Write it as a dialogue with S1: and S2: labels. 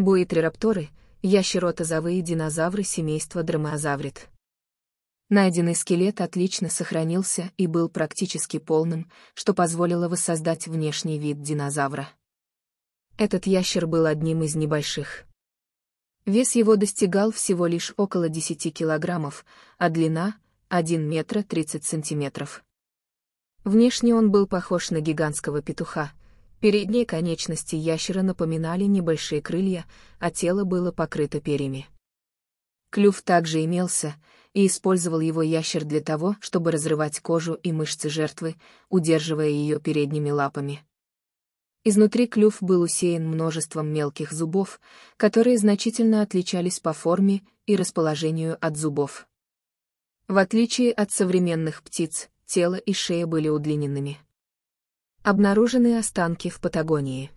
S1: Буитрирапторы — ящеротозовые динозавры семейства дромеозаврит. Найденный скелет отлично сохранился и был практически полным, что позволило воссоздать внешний вид динозавра. Этот ящер был одним из небольших. Вес его достигал всего лишь около 10 килограммов, а длина — 1 метра 30 сантиметров. Внешне он был похож на гигантского петуха — Передние конечности ящера напоминали небольшие крылья, а тело было покрыто перьями. Клюв также имелся, и использовал его ящер для того, чтобы разрывать кожу и мышцы жертвы, удерживая ее передними лапами. Изнутри клюв был усеян множеством мелких зубов, которые значительно отличались по форме и расположению от зубов. В отличие от современных птиц, тело и шея были удлиненными.
S2: Обнаружены останки в Патагонии.